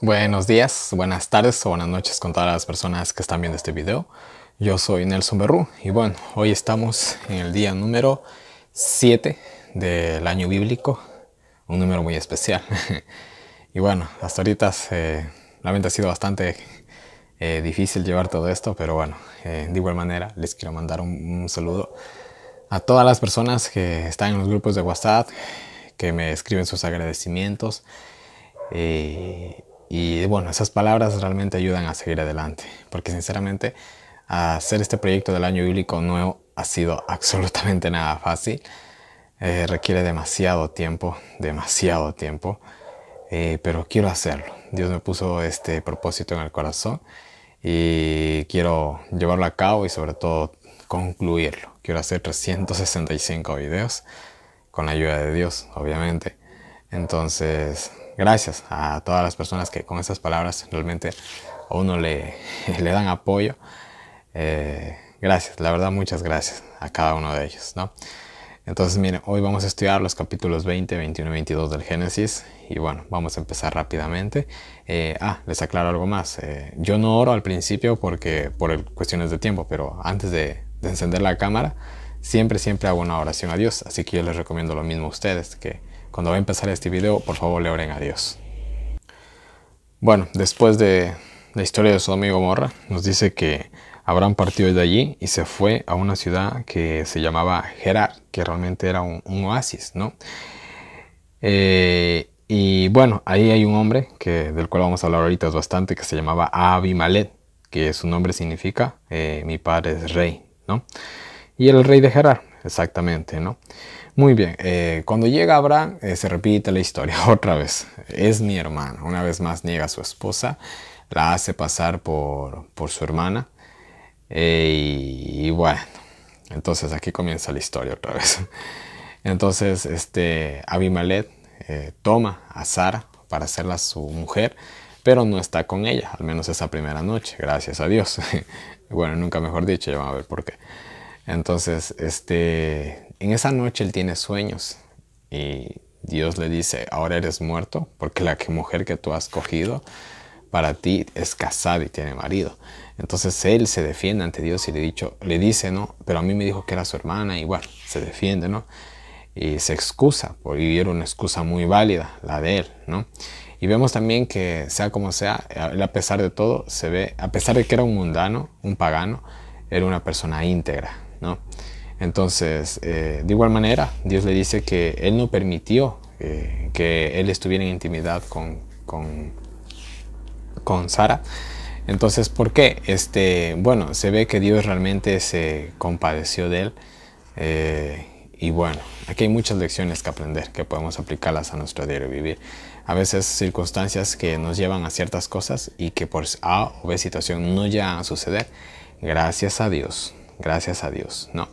Buenos días, buenas tardes o buenas noches con todas las personas que están viendo este video. Yo soy Nelson Berrú y bueno, hoy estamos en el día número 7 del año bíblico, un número muy especial. y bueno, hasta ahorita la vida ha sido bastante eh, difícil llevar todo esto, pero bueno, eh, de igual manera les quiero mandar un, saludo a todas las personas que están en los grupos de WhatsApp, que me escriben sus agradecimientos. Eh, y bueno, esas palabras realmente ayudan a seguir adelante, porque sinceramente hacer este proyecto del año bíblico nuevo ha sido absolutamente nada fácil. Eh, requiere demasiado tiempo, demasiado tiempo, eh, pero quiero hacerlo. Dios me puso este propósito en el corazón y quiero llevarlo a cabo y sobre todo concluirlo. Quiero hacer 365 videos con la ayuda de Dios, obviamente. Entonces, gracias a todas las personas que con esas palabras realmente a uno le, le dan apoyo. Eh, gracias, la verdad muchas gracias a cada uno de ellos, ¿no? Entonces, miren, hoy vamos a estudiar los capítulos 20, 21 y 22 del Génesis. Y bueno, vamos a empezar rápidamente. Eh, ah, les aclaro algo más. Eh, yo no oro al principio porque por cuestiones de tiempo, pero antes de, de, encender la cámara, siempre, siempre hago una oración a Dios. Así que yo les recomiendo lo mismo a ustedes, que cuando va a empezar este video, por favor le oren a Dios. Bueno, después de la historia de su amigo Morra, nos dice que Abraham partió de allí y se fue a una ciudad que se llamaba Gerar, que realmente era un, oasis, ¿no? Eh, y bueno, ahí hay un hombre que, del cual vamos a hablar ahorita bastante, que se llamaba Abimalet, que su nombre significa eh, mi padre es rey, ¿no? Y el rey de Gerar, exactamente, ¿no? Muy bien, eh, cuando llega Abraham eh, se repite la historia otra vez. Es mi hermana. Una vez más niega a su esposa, la hace pasar por, su hermana. y, bueno, entonces aquí comienza la historia otra vez. Entonces este eh, toma a Sara para hacerla su mujer, pero no está con ella, al menos esa primera noche, gracias a Dios. bueno, nunca mejor dicho, ya vamos a ver por qué. Entonces, este, en esa noche él tiene sueños y Dios le dice, ahora eres muerto porque la mujer que tú has cogido para ti es casada y tiene marido. Entonces él se defiende ante Dios y le, dicho, le dice, no, pero a mí me dijo que era su hermana, y bueno, se defiende, ¿no? Y se excusa, porque era una excusa muy válida, la de él, ¿no? Y vemos también que, sea como sea, a pesar de todo, se ve, a pesar de que era un mundano, un pagano, era una persona íntegra, ¿no? Entonces, eh, de igual manera, Dios le dice que Él no permitió eh, que Él estuviera en intimidad con, con, Sara. Entonces, ¿por qué? Este, bueno, se ve que Dios realmente se compadeció de él. Eh, y bueno, aquí hay muchas lecciones que aprender, que podemos aplicarlas a nuestro diario vivir. A veces circunstancias que nos llevan a ciertas cosas y que por A o B situación no llegan a suceder. Gracias a Dios, gracias a Dios, ¿no?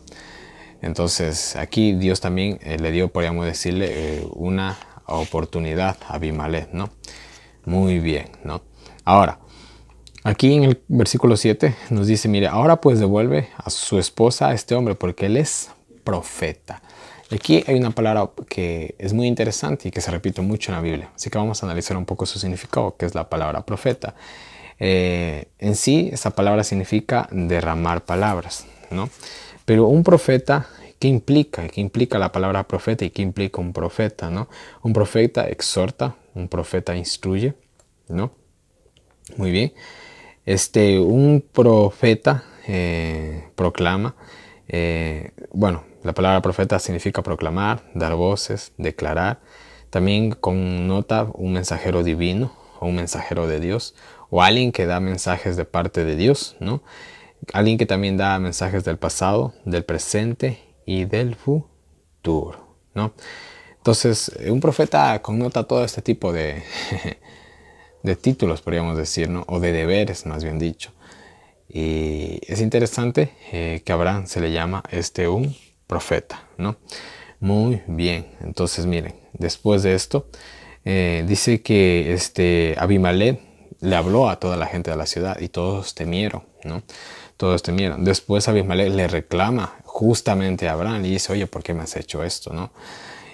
Entonces aquí Dios también eh, le dio, podríamos decirle, eh, una oportunidad a Abimelech, ¿no? Muy bien, ¿no? Ahora, aquí en el versículo 7 nos dice, mire, ahora pues devuelve a su esposa a este hombre porque él es profeta. Aquí hay una palabra que es muy interesante y que se repite mucho en la Biblia, así que vamos a analizar un poco su significado, que es la palabra profeta. Eh, en sí, esa palabra significa derramar palabras, ¿no? Pero un profeta, ¿qué implica? ¿Qué implica la palabra profeta y qué implica un profeta? ¿no? Un profeta exhorta, un profeta instruye, ¿no? Muy bien. Este, un profeta eh, proclama, eh, bueno, la palabra profeta significa proclamar, dar voces, declarar. También connota un mensajero divino o un mensajero de Dios o alguien que da mensajes de parte de Dios, ¿no? alguien que también da mensajes del pasado, del presente y del futuro, ¿no? Entonces, eh, un profeta connota todo este tipo de, de títulos, podríamos decir, ¿no? O de deberes, más bien dicho. Y es interesante eh, que a Abraham se le llama este un profeta, ¿no? Muy bien, entonces miren, después de esto, eh, dice que este Abimelech le habló a toda la gente de la ciudad y todos temieron, ¿no? todos temieron. Después Abimelech le reclama justamente a Abraham y dice, oye, ¿por qué me has hecho esto? ¿no?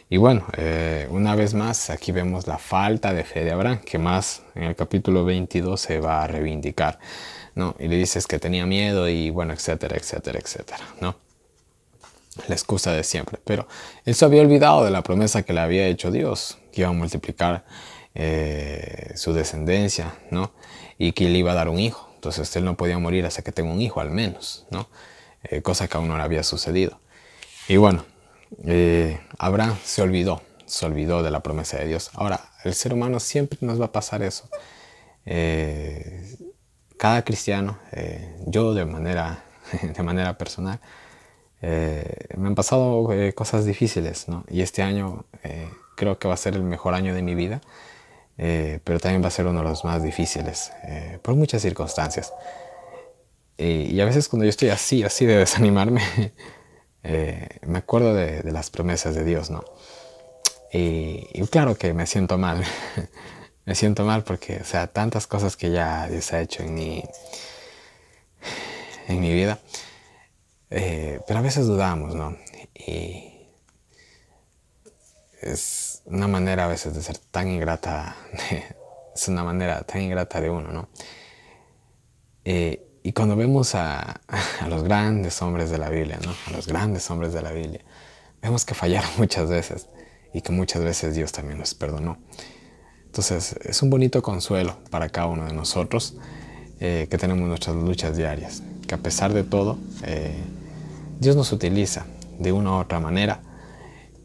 Y bueno, eh, una vez más aquí vemos la falta de fe de Abraham, que más en el capítulo 22 se va a reivindicar, ¿no? Y le dices que tenía miedo y bueno, etcétera, etcétera, etcétera, ¿no? La excusa de siempre. Pero él se había olvidado de la promesa que le había hecho Dios, que iba a multiplicar eh, su descendencia, ¿no? Y que le iba a dar un hijo. Entonces él no podía morir hasta que tenga un hijo al menos, ¿no? Eh, cosa que aún no le había sucedido. Y bueno, eh, Abraham se olvidó, se olvidó de la promesa de Dios. Ahora, el ser humano siempre nos va a pasar eso. Eh, cada cristiano, yo de manera, de manera personal, me han pasado cosas difíciles, ¿no? Y este año creo que va a ser el mejor año de mi vida. Eh, pero también va a ser uno de los más difíciles eh, por muchas circunstancias. Eh, y a veces cuando yo estoy así, así de desanimarme, me acuerdo de, las promesas de Dios, ¿no? Y, claro que me siento mal, me siento mal porque, o sea, tantas cosas que ya Dios ha hecho en mi, en mi vida, pero a veces dudamos, ¿no? Y es, una manera a veces de ser tan ingrata, es una manera tan ingrata de uno, ¿no? Eh, y cuando vemos a, los grandes hombres de la Biblia, ¿no? A los grandes hombres de la Biblia, vemos que fallaron muchas veces y que muchas veces Dios también los perdonó. Entonces, es un bonito consuelo para cada uno de nosotros eh, que tenemos nuestras luchas diarias, que a pesar de todo, eh, Dios nos utiliza de una u otra manera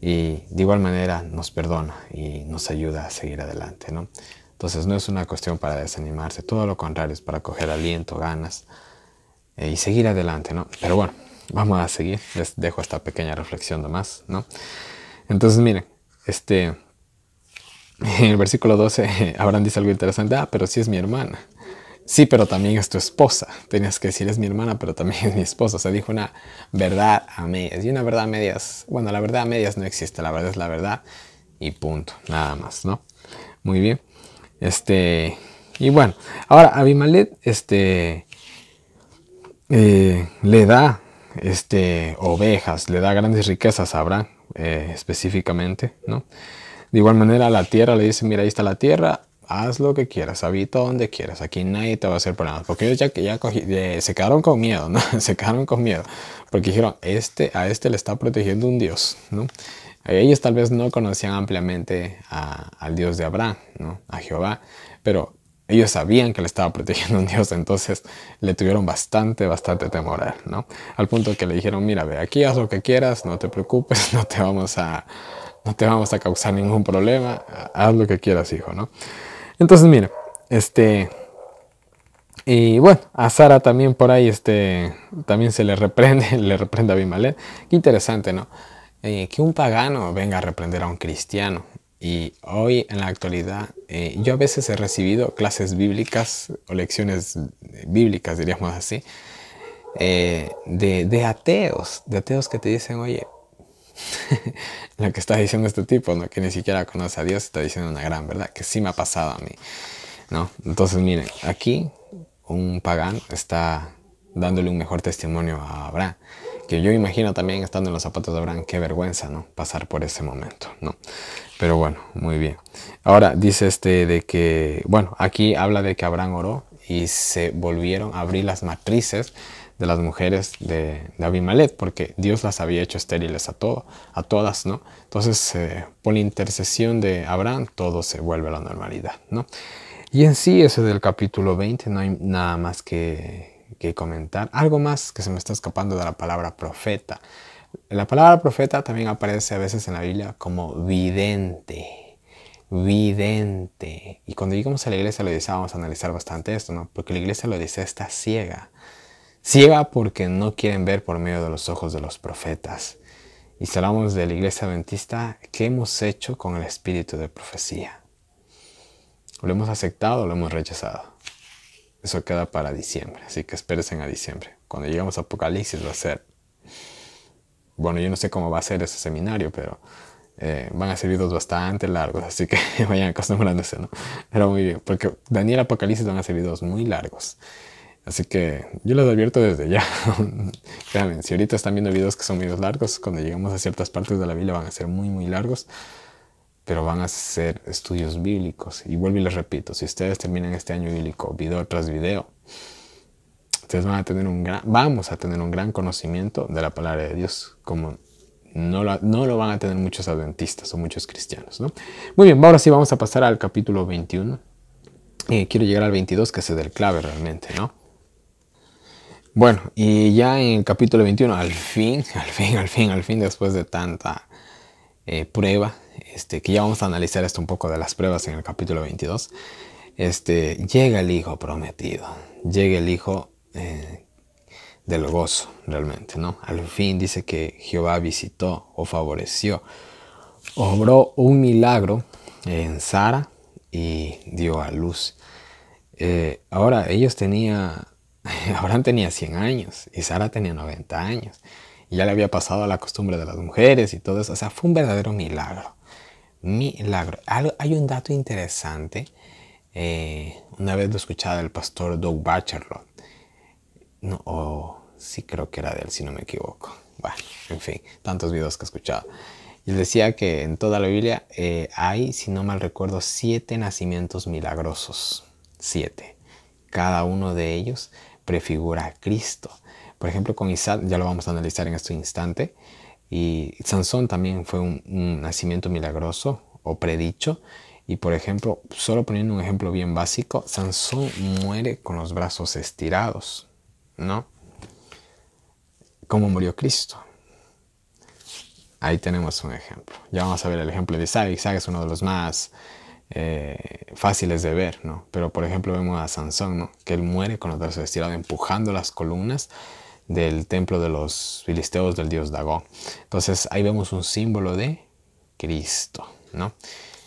y de igual manera nos perdona y nos ayuda a seguir adelante, ¿no? Entonces no es una cuestión para desanimarse, todo lo contrario, es para coger aliento, ganas eh, y seguir adelante, ¿no? Pero bueno, vamos a seguir, les dejo esta pequeña reflexión nomás, ¿no? Entonces miren, este, en el versículo 12 Abraham dice algo interesante, ah, pero si sí es mi hermana. Sí, pero también es tu esposa. Tenías que decir, es mi hermana, pero también es mi esposa. O sea, dijo una verdad a medias. Y una verdad a medias, bueno, la verdad a medias no existe. La verdad es la verdad y punto. Nada más, ¿no? Muy bien. Este, y bueno, ahora Abimalet, este, eh, le da, este, ovejas, le da grandes riquezas a Abraham, eh, específicamente, ¿no? De igual manera, la tierra le dice, mira, ahí está la tierra, haz lo que quieras, habita donde quieras, aquí nadie te va a hacer problemas, porque ellos ya, ya eh, se quedaron con miedo, ¿no? se quedaron con miedo, porque dijeron, este, a este le está protegiendo un Dios, ¿no? Ellos tal vez no conocían ampliamente al Dios de Abraham, ¿no? a Jehová, pero ellos sabían que le estaba protegiendo un Dios, entonces le tuvieron bastante, bastante temor ¿no? Al punto que le dijeron, mira, ve aquí, haz lo que quieras, no te preocupes, no te vamos a, no te vamos a causar ningún problema, haz lo que quieras, hijo, ¿no? Entonces, mira, este... Y bueno, a Sara también por ahí este, también se le reprende, le reprende a Bimalet. ¿eh? Qué interesante, ¿no? Eh, que un pagano venga a reprender a un cristiano. Y hoy en la actualidad, eh, yo a veces he recibido clases bíblicas o lecciones bíblicas, diríamos así, de, ateos, de ateos que te dicen, oye, lo que está diciendo este tipo, ¿no? que ni siquiera conoce a Dios, está diciendo una gran verdad, que sí me ha pasado a mí. ¿no? Entonces, miren, aquí un pagán está dándole un mejor testimonio a Abraham. Que yo imagino también estando en los zapatos de Abraham, qué vergüenza, ¿no? Pasar por ese momento, ¿no? Pero bueno, muy bien. Ahora dice este de que, bueno, aquí habla de que Abraham oró y se volvieron a abrir las matrices de las mujeres de, de porque Dios las había hecho estériles a, a todas, ¿no? Entonces, eh, por la intercesión de Abraham, todo se vuelve a la normalidad, ¿no? Y en sí, ese del capítulo 20, no hay nada más que, comentar. Algo más que se me está escapando de la palabra profeta. La palabra profeta también aparece a veces en la Biblia como vidente vidente. Y cuando llegamos a la iglesia lo dice, vamos a analizar bastante esto, ¿no? Porque la iglesia lo dice está ciega ciega porque no quieren ver por medio de los ojos de los profetas. Y si hablamos de la iglesia adventista, ¿qué hemos hecho con el espíritu de profecía? ¿Lo hemos aceptado o lo hemos rechazado? Eso queda para diciembre, así que espérense a diciembre. Cuando llegamos a Apocalipsis va a ser... Bueno, yo no sé cómo va a ser ese seminario, pero eh, van a ser videos bastante largos, así que vayan acostumbrándose, ¿no? Pero muy bien, porque Daniel Apocalipsis van a ser videos muy largos. Así que yo les advierto desde ya. Créanme, si ahorita están viendo videos que son videos largos, cuando lleguemos a ciertas partes de la Biblia van a ser muy, muy largos, pero van a ser estudios bíblicos. Y vuelvo y les repito, si ustedes terminan este año bíblico video tras video, ustedes van a tener un gran, vamos a tener un gran conocimiento de la palabra de Dios, como no lo, no lo van a tener muchos adventistas o muchos cristianos. ¿no? Muy bien, ahora sí vamos a pasar al capítulo 21. Eh, quiero llegar al 22, que es el clave realmente, ¿no? Bueno, y ya en el capítulo 21, al fin, al fin, al fin, al fin, después de tanta eh, prueba, este, que ya vamos a analizar esto un poco de las pruebas en el capítulo 22, este, llega el hijo prometido, llega el hijo eh, del gozo, realmente, ¿no? Al fin dice que Jehová visitó o favoreció, obró un milagro en Sara y dio a luz. Eh, ahora, ellos tenían Abraham tenía 100 años y Sara tenía 90 años. ya le había pasado a la costumbre de las mujeres y todo eso. O sea, fue un verdadero milagro. Milagro. hay un dato interesante. Eh, una vez lo escuchaba del pastor Doug bachelor No, oh, sí creo que era de él, si no me equivoco. Bueno, en fin, tantos videos que he escuchado. Y decía que en toda la Biblia eh, hay, si no mal recuerdo, siete nacimientos milagrosos. Siete. Cada uno de ellos prefigura a Cristo. Por ejemplo, con Isaac ya lo vamos a analizar en este instante. Y Sansón también fue un, nacimiento milagroso o predicho. Y por ejemplo, solo poniendo un ejemplo bien básico, Sansón muere con los brazos estirados, ¿no? ¿Cómo murió Cristo. Ahí tenemos un ejemplo. Ya vamos a ver el ejemplo de Isaac. Isaac es uno de los más eh, fáciles de ver, ¿no? Pero por ejemplo vemos a Sansón, ¿no? Que él muere con los brazos estirados empujando las columnas del templo de los filisteos del dios Dagón. Entonces ahí vemos un símbolo de Cristo, ¿no?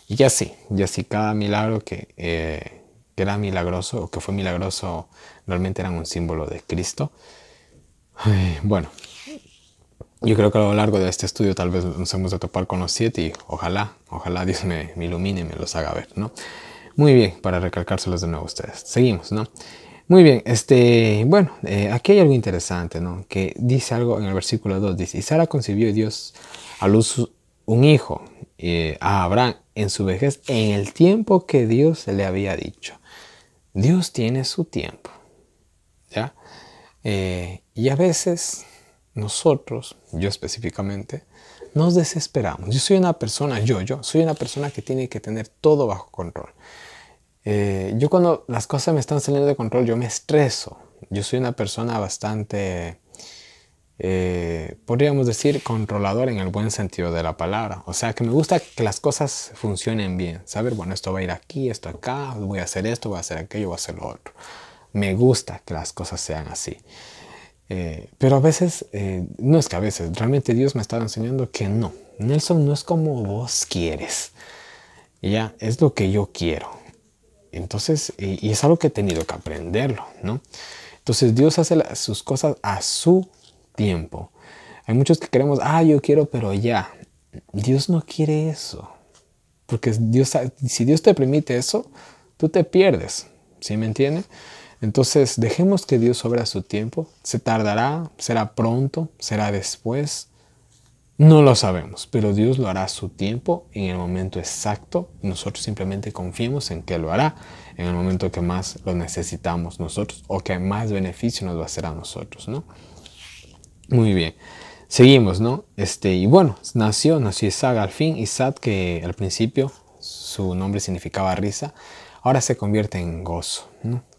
Y así, y así cada milagro eh, que, era milagroso o que fue milagroso realmente era un símbolo de Cristo. bueno, yo creo que a lo largo de este estudio tal vez nos hemos de topar con los siete y ojalá, ojalá Dios me, ilumine y me los haga ver, ¿no? Muy bien, para recalcárselos de nuevo a ustedes. Seguimos, ¿no? Muy bien, este, bueno, eh, aquí hay algo interesante, ¿no? Que dice algo en el versículo 2, dice, y Sara concibió a Dios a luz un hijo eh, a Abraham en su vejez, en el tiempo que Dios le había dicho. Dios tiene su tiempo, ¿ya? Eh, y a veces nosotros, yo específicamente, nos desesperamos. Yo soy una persona, yo, yo, soy una persona que tiene que tener todo bajo control. Eh, yo cuando las cosas me están saliendo de control, yo me estreso. Yo soy una persona bastante, eh, podríamos decir, controlador en el buen sentido de la palabra. O sea, que me gusta que las cosas funcionen bien. Saber, bueno, esto va a ir aquí, esto acá, voy a hacer esto, voy a hacer aquello, voy a hacer lo otro. Me gusta que las cosas sean así. Eh, pero a veces, eh, no es que a veces, realmente Dios me estaba enseñando que no. Nelson no es como vos quieres. Ya, es lo que yo quiero. Entonces, y, es algo que he tenido que aprenderlo, ¿no? Entonces Dios hace sus cosas a su tiempo. Hay muchos que queremos, ah, yo quiero, pero ya. Dios no quiere eso. Porque Dios, si Dios te permite eso, tú te pierdes. ¿Sí me entiendes? Entonces dejemos que Dios obra su tiempo. Se tardará, será pronto, será después. No lo sabemos, pero Dios lo hará a su tiempo en el momento exacto. Nosotros simplemente confiemos en que lo hará en el momento que más lo necesitamos nosotros o que más beneficio nos va a hacer a nosotros, ¿no? Muy bien. Seguimos, ¿no? Este, y bueno, nació, nació Isaac al fin. Isaac, que al principio su nombre significaba risa, ahora se convierte en gozo,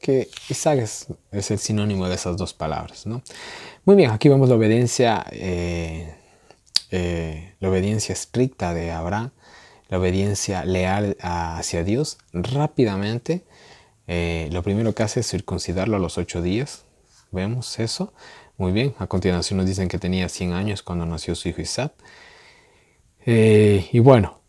que Isaac es, el sinónimo de esas dos palabras. ¿no? Muy bien, aquí vemos la obediencia, eh, eh, la obediencia estricta de Abraham, la obediencia leal hacia Dios. Rápidamente, eh, lo primero que hace es circuncidarlo a los ocho días. Vemos eso. Muy bien, a continuación nos dicen que tenía 100 años cuando nació su hijo Isaac. y bueno,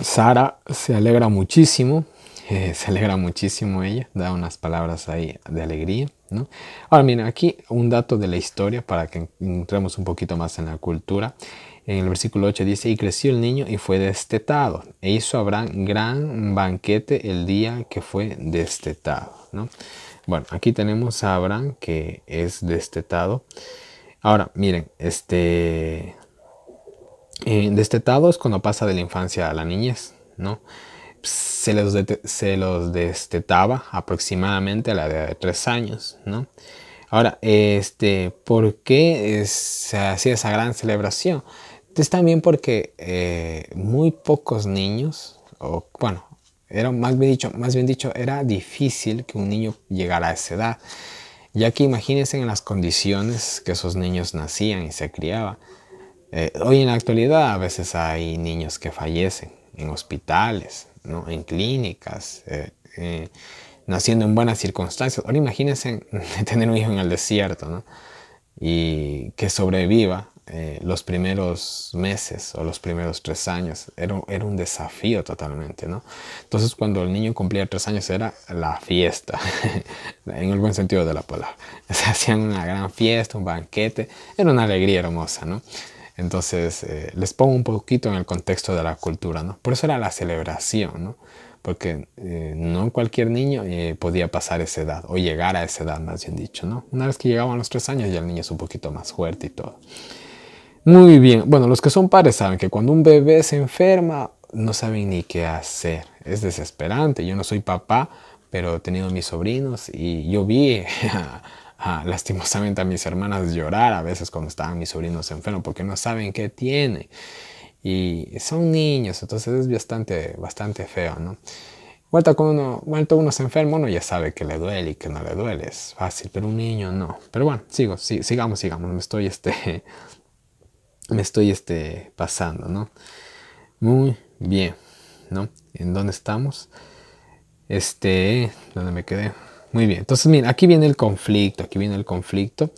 Sara se alegra muchísimo se alegra muchísimo ella, da unas palabras ahí de alegría. ¿no? Ahora miren, aquí un dato de la historia para que entremos un poquito más en la cultura. En el versículo 8 dice, y creció el niño y fue destetado, e hizo Abraham gran banquete el día que fue destetado. ¿no? Bueno, aquí tenemos a Abraham que es destetado. Ahora, miren, este... Eh, destetado es cuando pasa de la infancia a la niñez, ¿no? se los, se los destetaba aproximadamente a la edad de tres años, ¿no? Ahora, este, ¿por qué se hacía esa gran celebración? Es también porque eh, muy pocos niños, o bueno, era más bien dicho, más bien dicho, era difícil que un niño llegara a esa edad, ya que imagínense en las condiciones que esos niños nacían y se criaban. Eh, hoy en la actualidad a veces hay niños que fallecen en hospitales, ¿no? en clínicas, eh, eh, naciendo en buenas circunstancias. Ahora imagínense tener un hijo en el desierto y que sobreviva eh, los primeros meses o los primeros tres años. Era, era un desafío totalmente, ¿no? Entonces cuando el niño cumplía tres años era la fiesta, en el buen sentido de la palabra. Se hacían una gran fiesta, un banquete, era una alegría hermosa, ¿no? Entonces, eh, les pongo un poquito en el contexto de la cultura, ¿no? Por eso era la celebración, ¿no? Porque eh, no cualquier niño eh, podía pasar esa edad, o llegar a esa edad, más bien dicho, ¿no? Una vez que llegaban los tres años, ya el niño es un poquito más fuerte y todo. Muy bien, bueno, los que son padres saben que cuando un bebé se enferma, no saben ni qué hacer. Es desesperante. Yo no soy papá, pero he tenido mis sobrinos y yo vi lastimosamente a mis hermanas llorar a veces cuando estaban mis sobrinos enfermos porque no saben qué tiene Y son niños, entonces es bastante, bastante feo, ¿no? Vuelta con uno, vuelto uno se enferma, uno ya sabe que le duele y que no le duele, es fácil, pero un niño no. Pero bueno, sigo, sigamos, sigamos, me estoy este, me estoy este, pasando, ¿no? Muy bien, ¿no? ¿En dónde estamos? Este, ¿dónde me quedé? Muy bien, entonces mira, aquí viene el conflicto, aquí viene el conflicto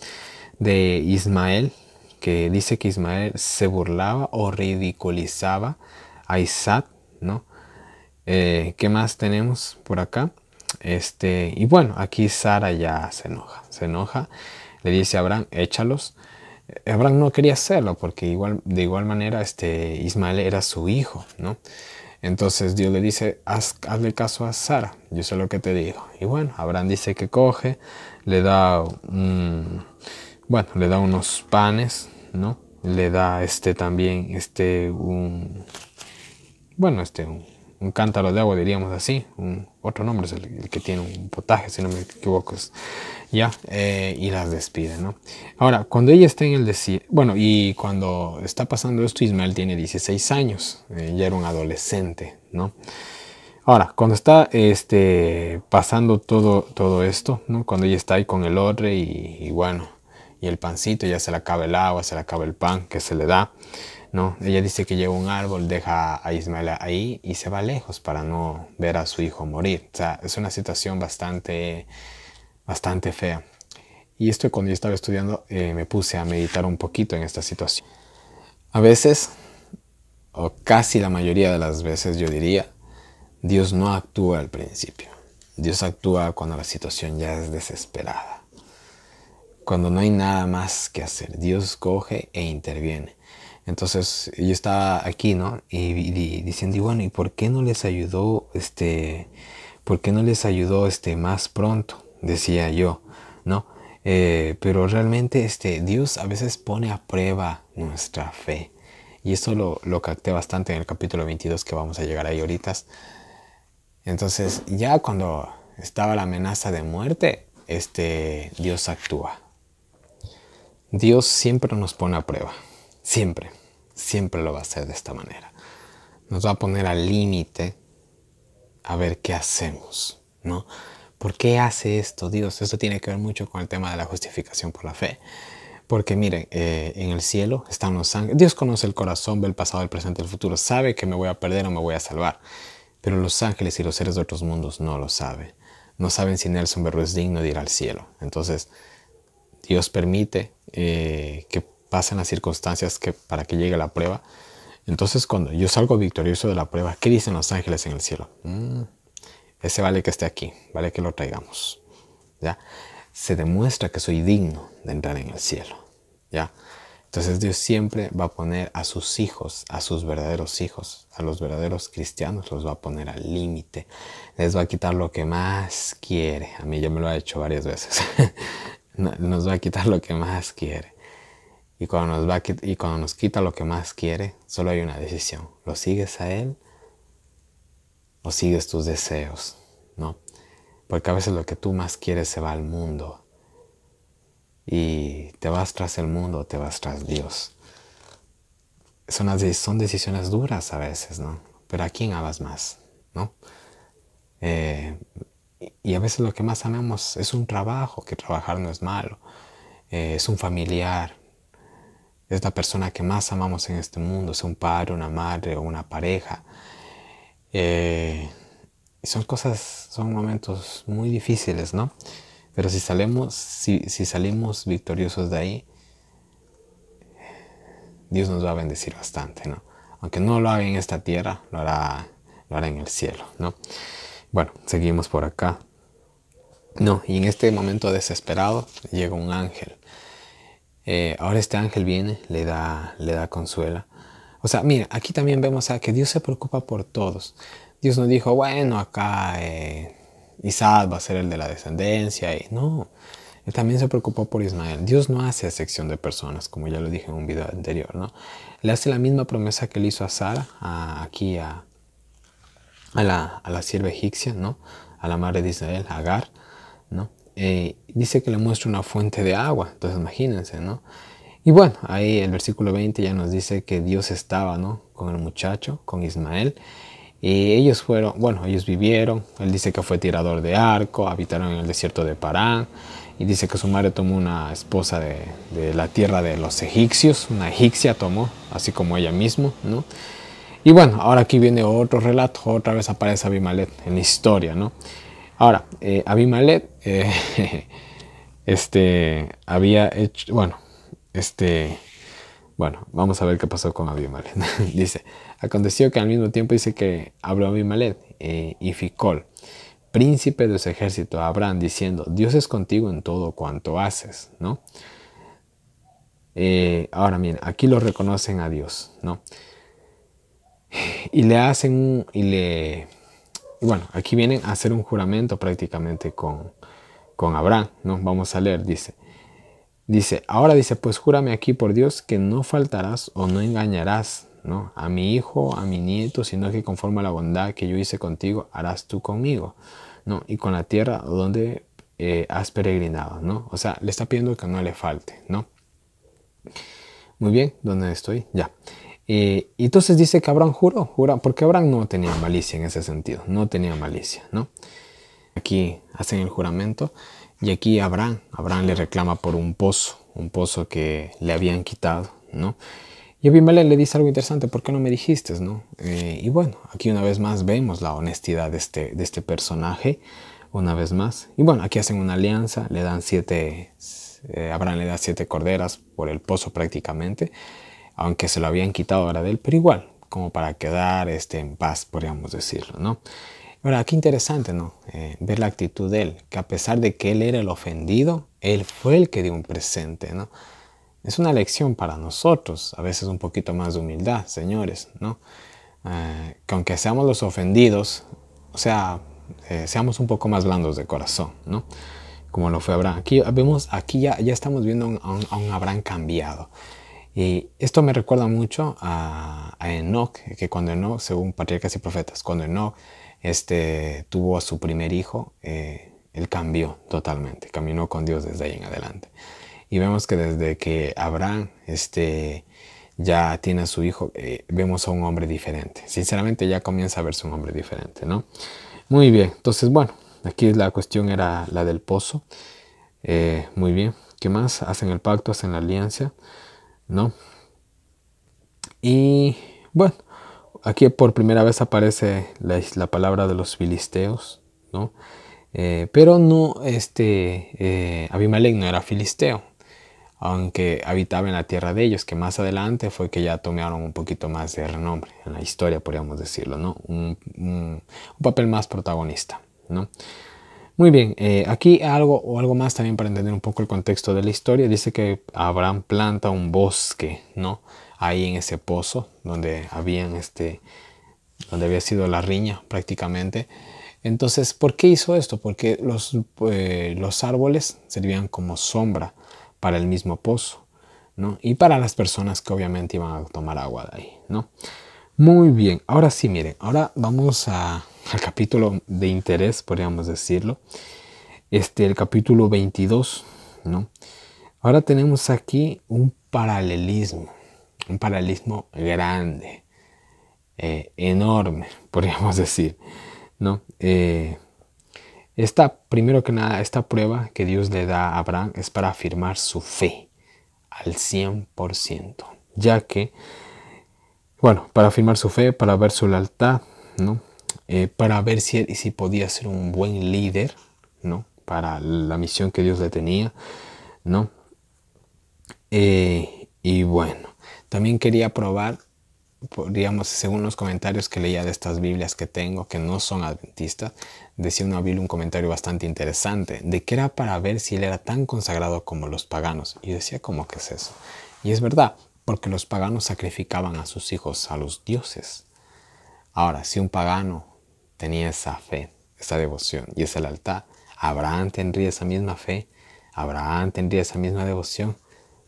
de Ismael, que dice que Ismael se burlaba o ridiculizaba a Isaac, ¿no? Eh, ¿Qué más tenemos por acá? Este, y bueno, aquí Sara ya se enoja, se enoja, le dice a Abraham, échalos. Abraham no quería hacerlo porque igual, de igual manera este, Ismael era su hijo, ¿no? Entonces Dios le dice, hazle caso a Sara, yo sé lo que te digo. Y bueno, Abraham dice que coge, le da, bueno, le da unos panes, ¿no? Le da este también, este, un, bueno, este, un, cántaro de agua, diríamos así, otro nombre es el, que tiene un potaje, si no me equivoco. ¿ya? Eh, y las despide, ¿no? Ahora, cuando ella está en el desierto, bueno, y cuando está pasando esto, Ismael tiene 16 años, eh, ya era un adolescente, ¿no? Ahora, cuando está este, pasando todo, todo esto, ¿no? Cuando ella está ahí con el otro y, bueno, y el pancito, ya se le acaba el agua, se le acaba el pan que se le da, ¿no? Ella dice que lleva un árbol, deja a Ismael ahí y se va lejos para no ver a su hijo morir. O sea, es una situación bastante bastante fea. Y esto cuando yo estaba estudiando eh, me puse a meditar un poquito en esta situación. A veces, o casi la mayoría de las veces yo diría, Dios no actúa al principio. Dios actúa cuando la situación ya es desesperada. Cuando no hay nada más que hacer. Dios coge e interviene. Entonces yo estaba aquí, ¿no? Y, diciendo, bueno, ¿y por qué no les ayudó este... ¿Por qué no les ayudó este más pronto? decía yo, ¿no? Eh, pero realmente este, Dios a veces pone a prueba nuestra fe. Y eso lo, lo capté bastante en el capítulo 22 que vamos a llegar ahí ahorita. Entonces, ya cuando estaba la amenaza de muerte, este, Dios actúa. Dios siempre nos pone a prueba. Siempre. Siempre lo va a hacer de esta manera. Nos va a poner al límite a ver qué hacemos, ¿no? ¿Por qué hace esto Dios? Esto tiene que ver mucho con el tema de la justificación por la fe. Porque miren, eh, en el cielo están los ángeles. Dios conoce el corazón, ve el pasado, el presente, el futuro. Sabe que me voy a perder o me voy a salvar. Pero los ángeles y los seres de otros mundos no lo saben. No saben si Nelson Berro es digno de ir al cielo. Entonces, Dios permite eh, que pasen las circunstancias para que llegue la prueba. Entonces, cuando yo salgo victorioso de la prueba, ¿qué dicen los ángeles en el cielo? Mm. Ese vale que esté aquí, vale que lo traigamos. ¿Ya? Se demuestra que soy digno de entrar en el cielo. ¿Ya? Entonces Dios siempre va a poner a sus hijos, a sus verdaderos hijos, a los verdaderos cristianos, los va a poner al límite. Les va a quitar lo que más quiere. A mí ya me lo ha hecho varias veces. nos va a quitar lo que más quiere. Y cuando, nos va y cuando nos quita lo que más quiere, solo hay una decisión. ¿Lo sigues a Él sigues tus deseos, ¿no? Porque a veces lo que tú más quieres se va al mundo. Y te vas tras el mundo, te vas tras Dios. Son, son decisiones duras a veces, ¿no? Pero ¿a quién amas más, ¿no? Eh, y a veces lo que más amamos es un trabajo, que trabajar no es malo. Eh, es un familiar, es la persona que más amamos en este mundo, es un padre, una madre o una pareja. Eh, son cosas, son momentos muy difíciles, ¿no? Pero si salimos, si, salimos victoriosos de ahí, Dios nos va a bendecir bastante, ¿no? Aunque no lo haga en esta tierra, lo hará, lo en el cielo, ¿no? Bueno, seguimos por acá. No, y en este momento desesperado llega un ángel. Eh, ahora este ángel viene, le da, le da consuela o sea, mira, aquí también vemos que Dios se preocupa por todos. Dios no dijo, bueno, acá eh, Isaac va a ser el de la descendencia. Y no, Él también se preocupó por Ismael. Dios no hace excepción de personas, como ya lo dije en un video anterior, ¿no? Le hace la misma promesa que le hizo a Sara, aquí a, la, a sierva egipcia, ¿no? A la madre de Israel, Agar, ¿no? Eh, dice que le muestra una fuente de agua. Entonces imagínense, ¿no? Y bueno, ahí el versículo 20 ya nos dice que Dios estaba, ¿no? Con el muchacho, con Ismael. Y ellos fueron, bueno, ellos vivieron. Él dice que fue tirador de arco, habitaron en el desierto de Parán. Y dice que su madre tomó una esposa de, la tierra de los egipcios, una egipcia tomó, así como ella misma, ¿no? Y bueno, ahora aquí viene otro relato, otra vez aparece Abimalet en la historia, ¿no? Ahora, eh, Abimalet eh, este, había hecho, bueno, este, bueno, vamos a ver qué pasó con Abimelech. dice, aconteció que al mismo tiempo dice que habló Abimelech eh, y Ficol, príncipe de su ejército, a Abraham, diciendo, Dios es contigo en todo cuanto haces, ¿no? Eh, ahora bien, aquí lo reconocen a Dios, ¿no? Y le hacen un, y le, bueno, aquí vienen a hacer un juramento prácticamente con, con Abraham, ¿no? Vamos a leer, dice, Dice, ahora dice, pues júrame aquí por Dios que no faltarás o no engañarás ¿no? a mi hijo, a mi nieto, sino que conforme a la bondad que yo hice contigo, harás tú conmigo, ¿no? Y con la tierra donde eh, has peregrinado, ¿no? O sea, le está pidiendo que no le falte, ¿no? Muy bien, ¿dónde estoy? Ya. y eh, entonces dice que Abraham juró, jura, porque Abraham no tenía malicia en ese sentido, no tenía malicia, ¿no? Aquí hacen el juramento. Y aquí Abraham, Abraham le reclama por un pozo, un pozo que le habían quitado, ¿no? Y Abimelech le dice algo interesante, ¿por qué no me dijiste, no? Eh, y bueno, aquí una vez más vemos la honestidad de este, de este personaje, una vez más. Y bueno, aquí hacen una alianza, le dan siete, eh, Abraham le da siete corderas por el pozo prácticamente, aunque se lo habían quitado ahora de él, pero igual, como para quedar este, en paz, podríamos decirlo, ¿no? Ahora, qué interesante, ¿no? Eh, ver la actitud de él, que a pesar de que él era el ofendido, él fue el que dio un presente, ¿no? Es una lección para nosotros, a veces un poquito más de humildad, señores, ¿no? Eh, que aunque seamos los ofendidos, o sea, eh, seamos un poco más blandos de corazón, ¿no? Como lo fue Abraham. Aquí vemos, aquí ya, ya estamos viendo a un, Abraham cambiado. Y esto me recuerda mucho a, a Enoch, que cuando Enoch, según Patriarcas y Profetas, cuando Enoch este, tuvo a su primer hijo, eh, él cambió totalmente, caminó con Dios desde ahí en adelante. Y vemos que desde que Abraham este, ya tiene a su hijo, eh, vemos a un hombre diferente. Sinceramente ya comienza a verse un hombre diferente, ¿no? Muy bien, entonces bueno, aquí la cuestión era la del pozo. Eh, muy bien, ¿qué más? Hacen el pacto, hacen la alianza, ¿no? Y bueno, aquí por primera vez aparece la, palabra de los filisteos, ¿no? Eh, pero no, este, eh, Abimelech no era filisteo, aunque habitaba en la tierra de ellos, que más adelante fue que ya tomaron un poquito más de renombre en la historia, podríamos decirlo, ¿no? Un, papel más protagonista, ¿no? Muy bien, eh, aquí algo o algo más también para entender un poco el contexto de la historia. Dice que Abraham planta un bosque, ¿no? ahí en ese pozo donde habían este donde había sido la riña prácticamente. Entonces, ¿por qué hizo esto? Porque los, eh, los árboles servían como sombra para el mismo pozo, ¿no? Y para las personas que obviamente iban a tomar agua de ahí, ¿no? Muy bien, ahora sí, miren, ahora vamos a, al capítulo de interés, podríamos decirlo. Este, el capítulo 22, ¿no? Ahora tenemos aquí un paralelismo, un paralelismo grande, eh, enorme, podríamos decir, ¿no? Eh, esta, primero que nada, esta prueba que Dios le da a Abraham es para afirmar su fe al 100%, ya que, bueno, para afirmar su fe, para ver su lealtad, ¿no? Eh, para ver si, y si podía ser un buen líder, ¿no? Para la misión que Dios le tenía, ¿no? y bueno, también quería probar, digamos, según los comentarios que leía de estas Biblias que tengo, que no son adventistas, decía una Biblia un comentario bastante interesante, de que era para ver si él era tan consagrado como los paganos. Y decía, ¿cómo que es eso? Y es verdad, porque los paganos sacrificaban a sus hijos, a los dioses. Ahora, si un pagano tenía esa fe, esa devoción y esa lealtad, altar, Abraham tendría esa misma fe, Abraham tendría esa misma devoción.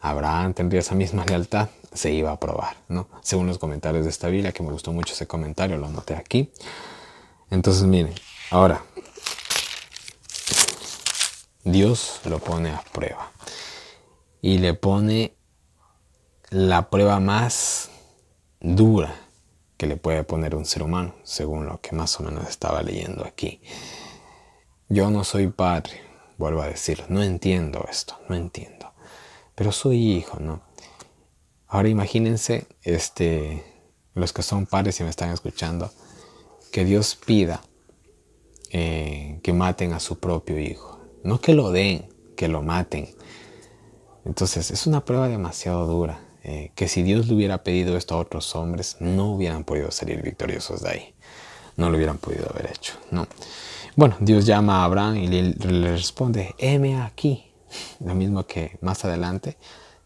Abraham tendría esa misma lealtad, se iba a probar, ¿no? Según los comentarios de esta Biblia, que me gustó mucho ese comentario, lo noté aquí. Entonces, miren, ahora, Dios lo pone a prueba. Y le pone la prueba más dura que le puede poner un ser humano, según lo que más o menos estaba leyendo aquí. Yo no soy padre, vuelvo a decirlo, no entiendo esto, no entiendo pero soy hijo, ¿no? Ahora imagínense, este, los que son padres y me están escuchando, que Dios pida eh, que maten a su propio hijo. No que lo den, que lo maten. Entonces es una prueba demasiado dura, eh, que si Dios le hubiera pedido esto a otros hombres, no hubieran podido salir victoriosos de ahí. No lo hubieran podido haber hecho, ¿no? Bueno, Dios llama a Abraham y le, le responde, heme aquí, lo mismo que más adelante,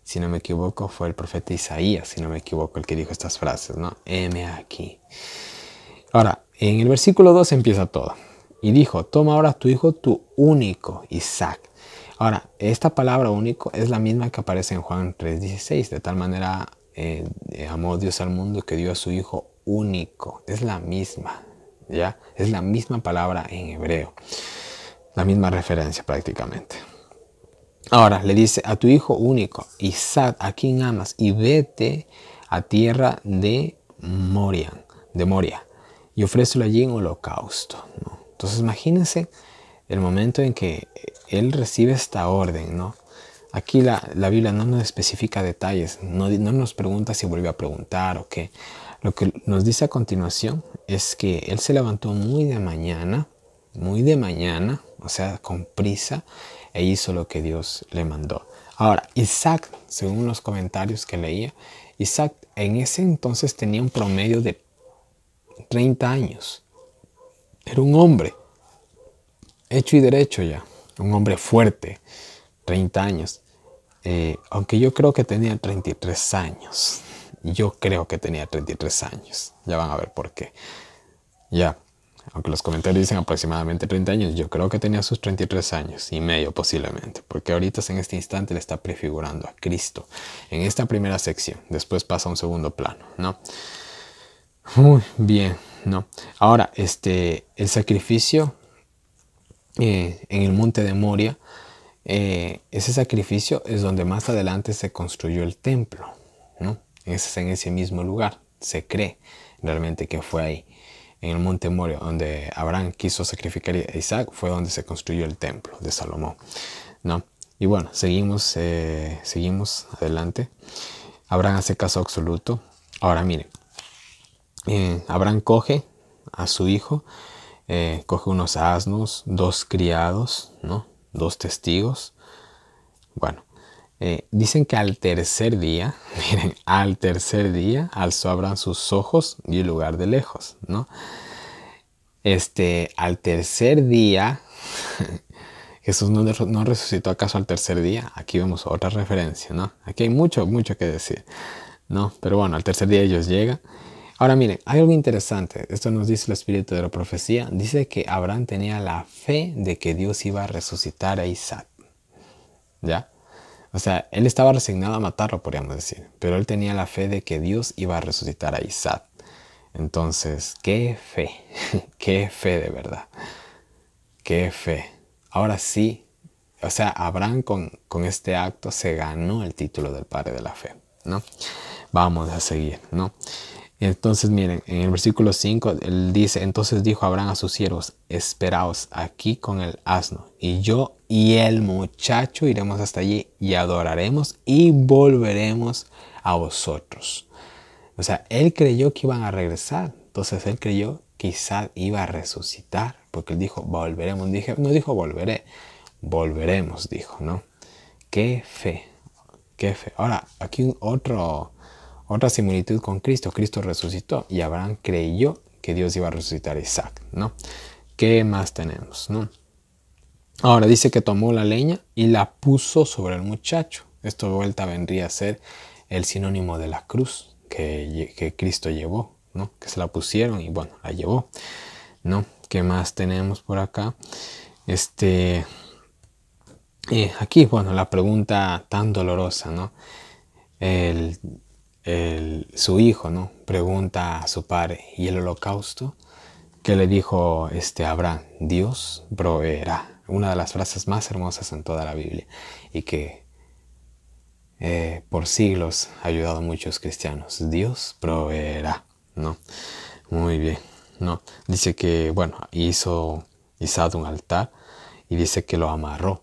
si no me equivoco, fue el profeta Isaías, si no me equivoco, el que dijo estas frases, ¿no? M aquí. Ahora, en el versículo 2 empieza todo. Y dijo, toma ahora tu hijo, tu único, Isaac. Ahora, esta palabra único es la misma que aparece en Juan 3:16, de tal manera eh, amó Dios al mundo que dio a su hijo único. Es la misma, ¿ya? Es la misma palabra en hebreo. La misma referencia prácticamente. Ahora le dice a tu hijo único, Isaac, a quien amas, y vete a tierra de de Moria, y ofrécelo allí en holocausto. Entonces imagínense el momento en que él recibe esta orden, ¿no? Aquí la, la Biblia no nos especifica detalles, no, no, nos pregunta si volvió a preguntar o qué. Lo que nos dice a continuación es que él se levantó muy de mañana, muy de mañana, o sea, con prisa, e hizo lo que Dios le mandó. Ahora, Isaac, según los comentarios que leía, Isaac en ese entonces tenía un promedio de 30 años. Era un hombre, hecho y derecho ya, un hombre fuerte, 30 años. Eh, aunque yo creo que tenía 33 años. Yo creo que tenía 33 años. Ya van a ver por qué. Ya aunque los comentarios dicen aproximadamente 30 años, yo creo que tenía sus 33 años y medio posiblemente, porque ahorita en este instante le está prefigurando a Cristo en esta primera sección, después pasa a un segundo plano, ¿no? Muy bien, ¿no? Ahora, este, el sacrificio eh, en el monte de Moria, eh, ese sacrificio es donde más adelante se construyó el templo, ¿no? Es en ese mismo lugar, se cree realmente que fue ahí. En el monte Moria, donde Abraham quiso sacrificar a Isaac, fue donde se construyó el templo de Salomón. ¿no? Y bueno, seguimos, eh, seguimos adelante. Abraham hace caso absoluto. Ahora miren, eh, Abraham coge a su hijo, eh, coge unos asnos, dos criados, ¿no? dos testigos. Bueno, eh, dicen que al tercer día, miren, al tercer día alzó Abraham sus ojos y el lugar de lejos, ¿no? Este, al tercer día, Jesús no, no, resucitó acaso al tercer día. Aquí vemos otra referencia, ¿no? Aquí hay mucho, mucho que decir, ¿no? Pero bueno, al tercer día ellos llegan. Ahora miren, hay algo interesante. Esto nos dice el espíritu de la profecía. Dice que Abraham tenía la fe de que Dios iba a resucitar a Isaac. ¿Ya? O sea, él estaba resignado a matarlo, podríamos decir, pero él tenía la fe de que Dios iba a resucitar a Isaac. Entonces, qué fe, qué fe de verdad, qué fe. Ahora sí, o sea, Abraham con, con este acto se ganó el título del Padre de la Fe, ¿no? Vamos a seguir, ¿no? Entonces, miren, en el versículo 5, él dice, entonces dijo Abraham a sus siervos, esperaos aquí con el asno, y yo y el muchacho iremos hasta allí y adoraremos y volveremos a vosotros. O sea, él creyó que iban a regresar. Entonces él creyó que Isaac iba a resucitar. Porque él dijo, volveremos. Dije, no dijo volveré. Volveremos, dijo, ¿no? Qué fe. Qué fe. Ahora, aquí otro, otra similitud con Cristo. Cristo resucitó y Abraham creyó que Dios iba a resucitar a Isaac, ¿no? ¿Qué más tenemos, no? Ahora dice que tomó la leña y la puso sobre el muchacho. Esto de vuelta vendría a ser el sinónimo de la cruz que, Cristo llevó, ¿no? Que se la pusieron y bueno, la llevó, ¿no? ¿Qué más tenemos por acá? Este, eh, aquí, bueno, la pregunta tan dolorosa, ¿no? su hijo, ¿no? Pregunta a su padre, ¿y el holocausto? Que le dijo este Abraham, Dios proveerá una de las frases más hermosas en toda la Biblia y que eh, por siglos ha ayudado a muchos cristianos. Dios proveerá, ¿no? Muy bien, ¿no? Dice que, bueno, hizo Isaac un altar y dice que lo amarró.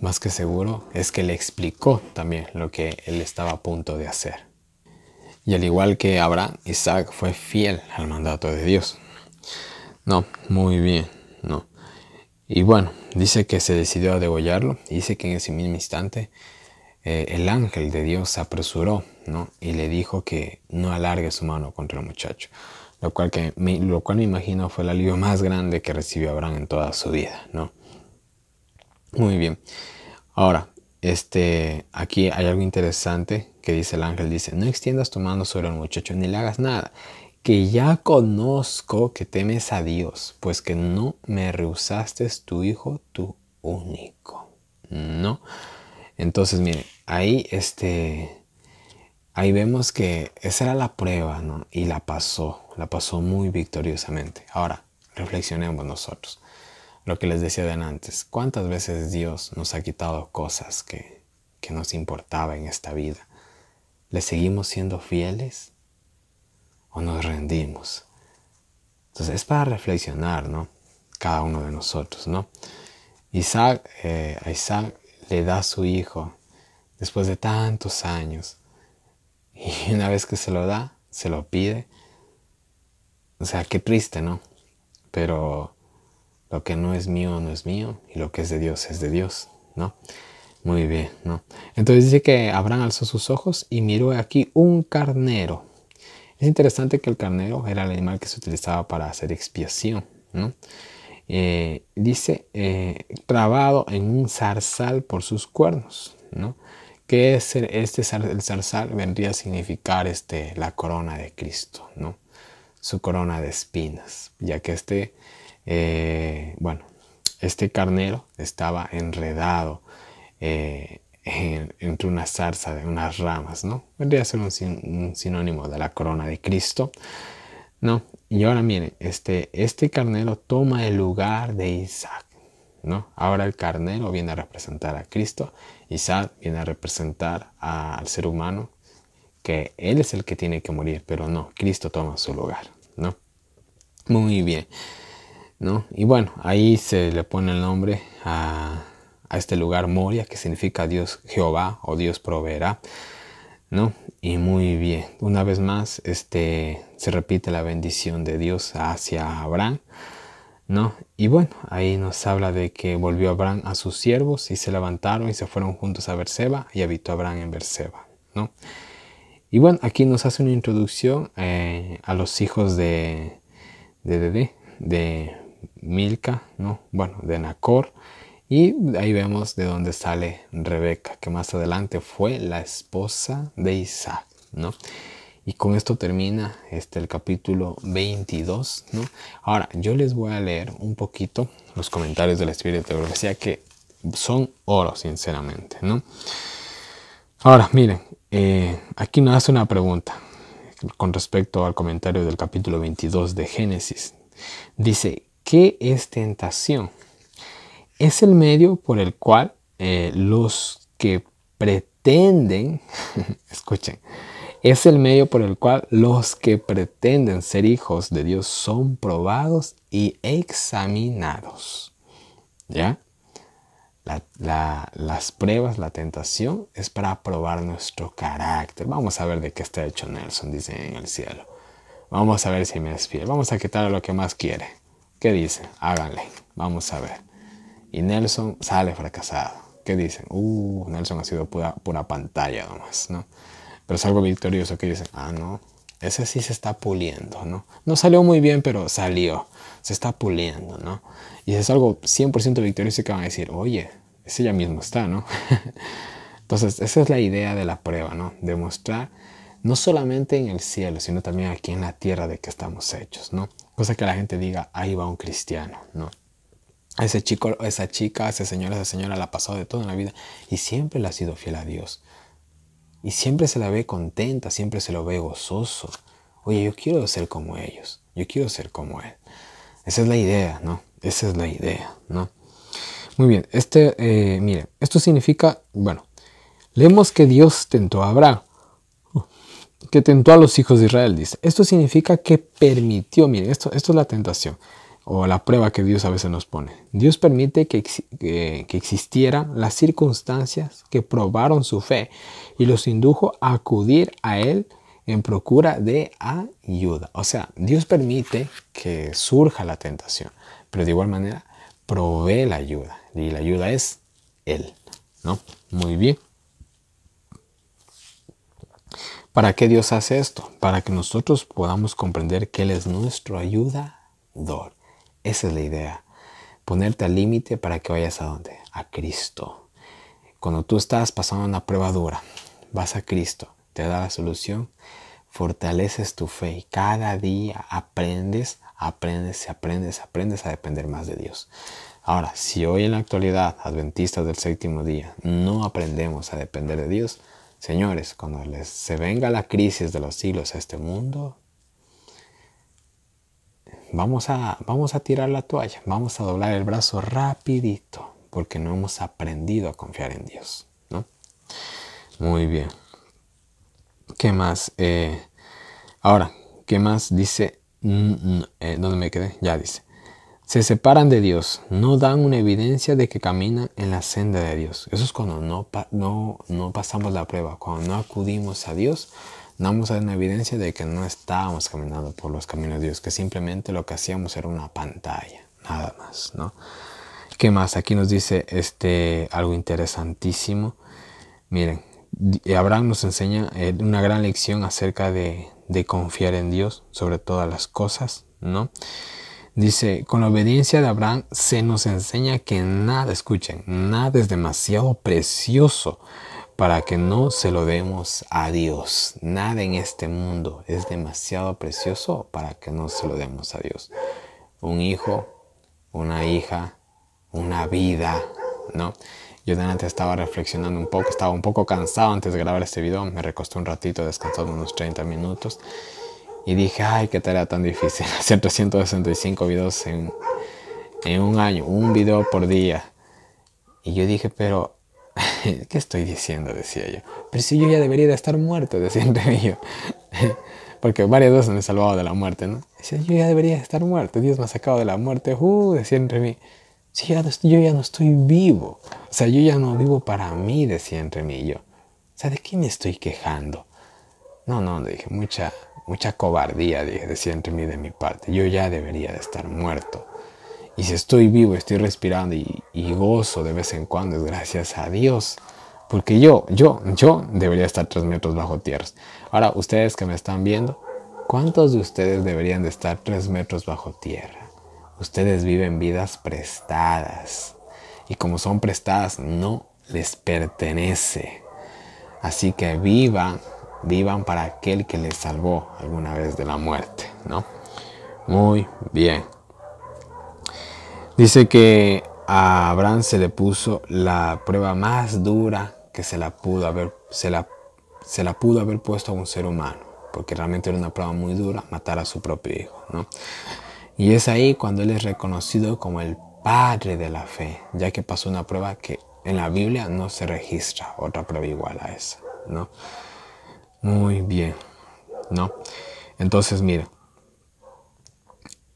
Más que seguro es que le explicó también lo que él estaba a punto de hacer. Y al igual que Abraham, Isaac fue fiel al mandato de Dios. No, muy bien, no. Y bueno, dice que se decidió a degollarlo. Dice que en ese mismo instante eh, el ángel de Dios se apresuró ¿no? y le dijo que no alargue su mano contra el muchacho. Lo cual, que me, lo cual imagino fue el alivio más grande que recibió Abraham en toda su vida. ¿no? Muy bien. Ahora, este, aquí hay algo interesante que dice el ángel. Dice, no extiendas tu mano sobre el muchacho ni le hagas nada que ya conozco que temes a Dios, pues que no me rehusaste tu Hijo, tu único. ¿No? Entonces, miren, ahí este... Ahí vemos que esa era la prueba, ¿no? Y la pasó, la pasó muy victoriosamente. Ahora, reflexionemos nosotros. Lo que les decía antes, ¿cuántas veces Dios nos ha quitado cosas que, que nos importaba en esta vida? ¿Le seguimos siendo fieles? o nos rendimos. Entonces es para reflexionar, ¿no? Cada uno de nosotros, ¿no? Isaac, eh, le da su hijo después de tantos años. Y una vez que se lo da, se lo pide. O sea, qué triste, ¿no? Pero lo que no es mío no es mío y lo que es de Dios es de Dios, ¿no? Muy bien, ¿no? Entonces dice que Abraham alzó sus ojos y miró aquí un carnero es interesante que el carnero era el animal que se utilizaba para hacer expiación. ¿no? Eh, dice, eh, trabado en un zarzal por sus cuernos. ¿no? Que es este el zarzal vendría a significar este, la corona de Cristo, ¿no? su corona de espinas, ya que este, eh, bueno, este carnero estaba enredado entre una zarza de unas ramas, ¿no? Vendría a ser un, sinónimo de la corona de Cristo, ¿no? Y ahora miren, este, este carnero toma el lugar de Isaac, ¿no? Ahora el carnero viene a representar a Cristo, Isaac viene a representar al ser humano, que él es el que tiene que morir, pero no, Cristo toma su lugar, ¿no? Muy bien, ¿no? Y bueno, ahí se le pone el nombre a a este lugar Moria, que significa Dios Jehová o Dios proveerá. ¿No? Y muy bien. Una vez más, este, se repite la bendición de Dios hacia Abraham. ¿No? Y bueno, ahí nos habla de que volvió Abraham a sus siervos y se levantaron y se fueron juntos a Berseba y habitó Abraham en Berseba, ¿no? Y bueno, aquí nos hace una introducción eh, a los hijos de Dede, de, de, ¿no? Bueno, de Nacor y ahí vemos de dónde sale Rebeca, que más adelante fue la esposa de Isaac, ¿no? Y con esto termina este, el capítulo 22, ¿no? Ahora, yo les voy a leer un poquito los comentarios del Espíritu de que son oro, sinceramente, ¿no? Ahora, miren, eh, aquí nos hace una pregunta con respecto al comentario del capítulo 22 de Génesis. Dice, ¿qué es tentación? es el medio por el cual eh, los que pretenden, escuchen, es el medio por el cual los que pretenden ser hijos de Dios son probados y examinados. ¿Ya? las pruebas, la tentación es para probar nuestro carácter. Vamos a ver de qué está hecho Nelson, dice en el cielo. Vamos a ver si me despierto. Vamos a quitarle lo que más quiere. ¿Qué dice? Háganle. Vamos a ver. Y Nelson sale fracasado. ¿Qué dicen? Uh, Nelson ha sido pura, pantalla nomás, ¿no? Pero es algo victorioso. que dicen? Ah, no. Ese sí se está puliendo, ¿no? No salió muy bien, pero salió. Se está puliendo, ¿no? Y es algo 100% victorioso que van a decir, oye, ese ya mismo está, ¿no? Entonces, esa es la idea de la prueba, ¿no? Demostrar no solamente en el cielo, sino también aquí en la tierra de que estamos hechos, ¿no? Cosa que la gente diga, ahí va un cristiano, ¿no? ese chico, esa chica, ese señor, esa señora la ha pasado de todo en la vida y siempre le ha sido fiel a Dios. Y siempre se la ve contenta, siempre se lo ve gozoso. Oye, yo quiero ser como ellos, yo quiero ser como él. Esa es la idea, ¿no? Esa es la idea, ¿no? Muy bien, este, eh, mire, esto significa, bueno, leemos que Dios tentó a Abraham, que tentó a los hijos de Israel, dice. Esto significa que permitió, miren, esto, esto es la tentación o la prueba que Dios a veces nos pone. Dios permite que, existieran las circunstancias que probaron su fe y los indujo a acudir a Él en procura de ayuda. O sea, Dios permite que surja la tentación, pero de igual manera provee la ayuda. Y la ayuda es Él, ¿no? Muy bien. ¿Para qué Dios hace esto? Para que nosotros podamos comprender que Él es nuestro ayudador. Esa es la idea. Ponerte al límite para que vayas a dónde? A Cristo. Cuando tú estás pasando una prueba dura, vas a Cristo, te da la solución, fortaleces tu fe y cada día aprendes, aprendes, aprendes, aprendes a depender más de Dios. Ahora, si hoy en la actualidad, adventistas del séptimo día, no aprendemos a depender de Dios, señores, cuando les, se venga la crisis de los siglos a este mundo, vamos a, vamos a tirar la toalla, vamos a doblar el brazo rapidito, porque no hemos aprendido a confiar en Dios, Muy bien. ¿Qué más? Eh, ahora, ¿qué más dice? Mm, mm, eh, ¿Dónde me quedé? Ya dice. Se separan de Dios, no dan una evidencia de que caminan en la senda de Dios. Eso es cuando no, no, no pasamos la prueba, cuando no acudimos a Dios, damos una evidencia de que no estábamos caminando por los caminos de Dios, que simplemente lo que hacíamos era una pantalla, nada más, ¿no? ¿Qué más? Aquí nos dice este, algo interesantísimo. Miren, Abraham nos enseña eh, una gran lección acerca de, de confiar en Dios sobre todas las cosas, ¿no? Dice, con la obediencia de Abraham se nos enseña que nada, escuchen, nada es demasiado precioso para que no se lo demos a Dios. Nada en este mundo es demasiado precioso para que no se lo demos a Dios. Un hijo, una hija, una vida, ¿no? Yo antes estaba reflexionando un poco, estaba un poco cansado antes de grabar este video, me recosté un ratito, Descansé unos 30 minutos y dije, ay, qué tarea tan difícil, hacer 365 videos en, en un año, un video por día. Y yo dije, pero ¿Qué estoy diciendo? decía yo. Pero si yo ya debería de estar muerto, decía entre yo. Porque varias veces me he salvado de la muerte, ¿no? Decía, yo ya debería de estar muerto, Dios me ha sacado de la muerte, uh, decía entre mí. Si yo ya, no estoy, vivo, o sea, yo ya no vivo para mí, decía entre mí yo. O sea, ¿de qué me estoy quejando? No, no, dije, mucha, mucha cobardía, dije, decía entre mí de mi parte. Yo ya debería de estar muerto. Y si estoy vivo, estoy respirando y, gozo de vez en cuando, es gracias a Dios. Porque yo, yo, yo debería estar tres metros bajo tierra. Ahora, ustedes que me están viendo, ¿cuántos de ustedes deberían de estar tres metros bajo tierra? Ustedes viven vidas prestadas. Y como son prestadas, no les pertenece. Así que vivan, vivan para aquel que les salvó alguna vez de la muerte, ¿no? Muy bien. Dice que a Abraham se le puso la prueba más dura que se la pudo haber, se la, se la pudo haber puesto a un ser humano, porque realmente era una prueba muy dura matar a su propio hijo. Y es ahí cuando él es reconocido como el padre de la fe, ya que pasó una prueba que en la Biblia no se registra otra prueba igual a esa, ¿no? Muy bien, ¿no? Entonces, mira,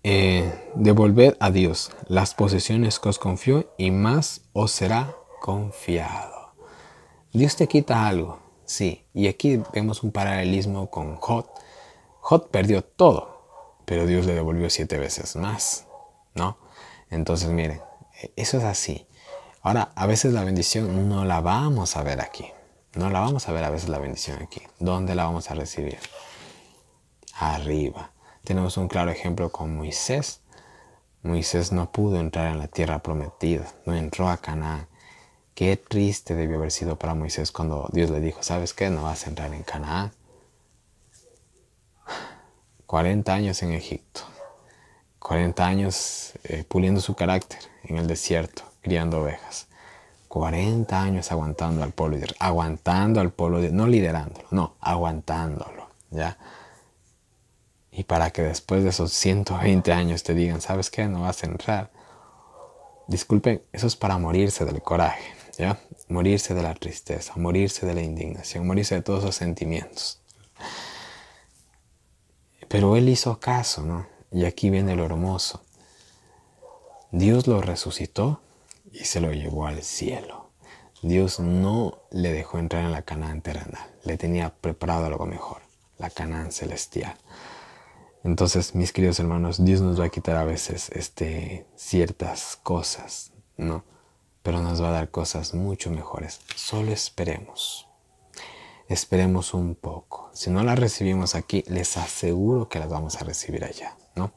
eh, devolver a Dios las posesiones que os confió y más os será confiado. Dios te quita algo, sí, y aquí vemos un paralelismo con Jot. Jot perdió todo, pero Dios le devolvió siete veces más, ¿no? Entonces miren, eso es así. Ahora, a veces la bendición no la vamos a ver aquí. No la vamos a ver a veces la bendición aquí. ¿Dónde la vamos a recibir? Arriba. Tenemos un claro ejemplo con Moisés. Moisés no pudo entrar en la tierra prometida, no entró a Canaán. Qué triste debió haber sido para Moisés cuando Dios le dijo, ¿sabes qué? No vas a entrar en Canaán. 40 años en Egipto, 40 años eh, puliendo su carácter en el desierto, criando ovejas. 40 años aguantando al pueblo, aguantando al pueblo, no liderándolo, no, aguantándolo, ¿ya? Y para que después de esos 120 años te digan, ¿sabes qué? No vas a entrar. Disculpen, eso es para morirse del coraje, ¿ya? Morirse de la tristeza, morirse de la indignación, morirse de todos esos sentimientos. Pero él hizo caso, ¿no? Y aquí viene lo hermoso. Dios lo resucitó y se lo llevó al cielo. Dios no le dejó entrar en la Canaán terrenal. Le tenía preparado algo mejor, la cana celestial. Entonces, mis queridos hermanos, Dios nos va a quitar a veces este, ciertas cosas, ¿no? Pero nos va a dar cosas mucho mejores. Solo esperemos. Esperemos un poco. Si no las recibimos aquí, les aseguro que las vamos a recibir allá, ¿no?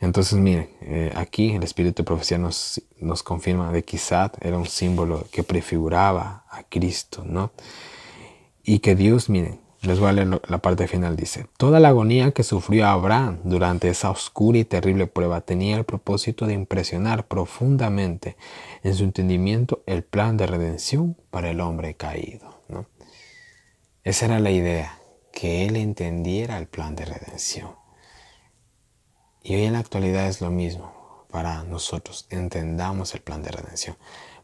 Entonces, miren, eh, aquí el espíritu de profecía nos, confirma de que era un símbolo que prefiguraba a Cristo, ¿no? Y que Dios, miren, les vale la parte final. Dice, toda la agonía que sufrió Abraham durante esa oscura y terrible prueba tenía el propósito de impresionar profundamente en su entendimiento el plan de redención para el hombre caído. Esa era la idea, que él entendiera el plan de redención. Y hoy en la actualidad es lo mismo para nosotros, entendamos el plan de redención.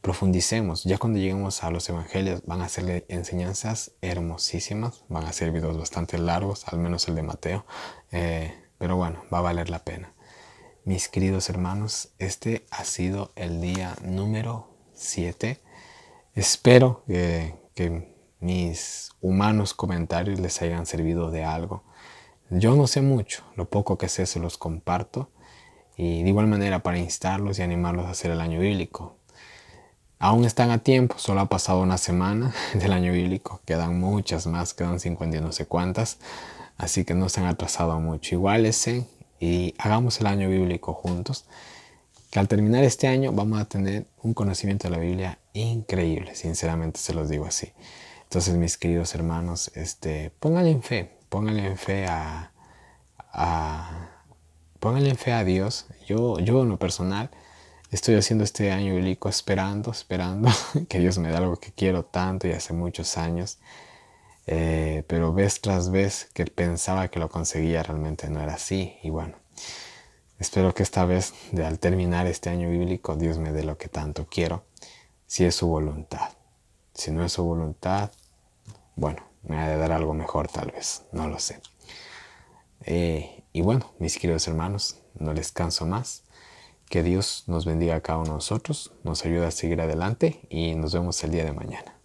Profundicemos, ya cuando lleguemos a los evangelios van a ser enseñanzas hermosísimas, van a ser videos bastante largos, al menos el de Mateo, eh, pero bueno, va a valer la pena. Mis queridos hermanos, este ha sido el día número 7. Espero que, que mis humanos comentarios les hayan servido de algo. Yo no sé mucho, lo poco que sé se los comparto y de igual manera para instarlos y animarlos a hacer el año bíblico. Aún están a tiempo, solo ha pasado una semana del año bíblico, quedan muchas más, quedan 50 y no sé cuántas, así que no se han atrasado mucho. Igualese y hagamos el año bíblico juntos, que al terminar este año vamos a tener un conocimiento de la Biblia increíble, sinceramente se los digo así. Entonces, mis queridos hermanos, este, pónganle en fe, pónganle en fe a, a pónganle en fe a Dios. Yo, yo en lo personal, estoy haciendo este año bíblico esperando, esperando que Dios me dé algo que quiero tanto y hace muchos años. Eh, pero vez tras vez que pensaba que lo conseguía realmente no era así. Y bueno, espero que esta vez, al terminar este año bíblico, Dios me dé lo que tanto quiero, si es su voluntad. Si no es su voluntad, bueno, me ha de dar algo mejor tal vez, no lo sé. Eh, y bueno, mis queridos hermanos, no les canso más. Que Dios nos bendiga a cada uno de nosotros, nos ayude a seguir adelante y nos vemos el día de mañana.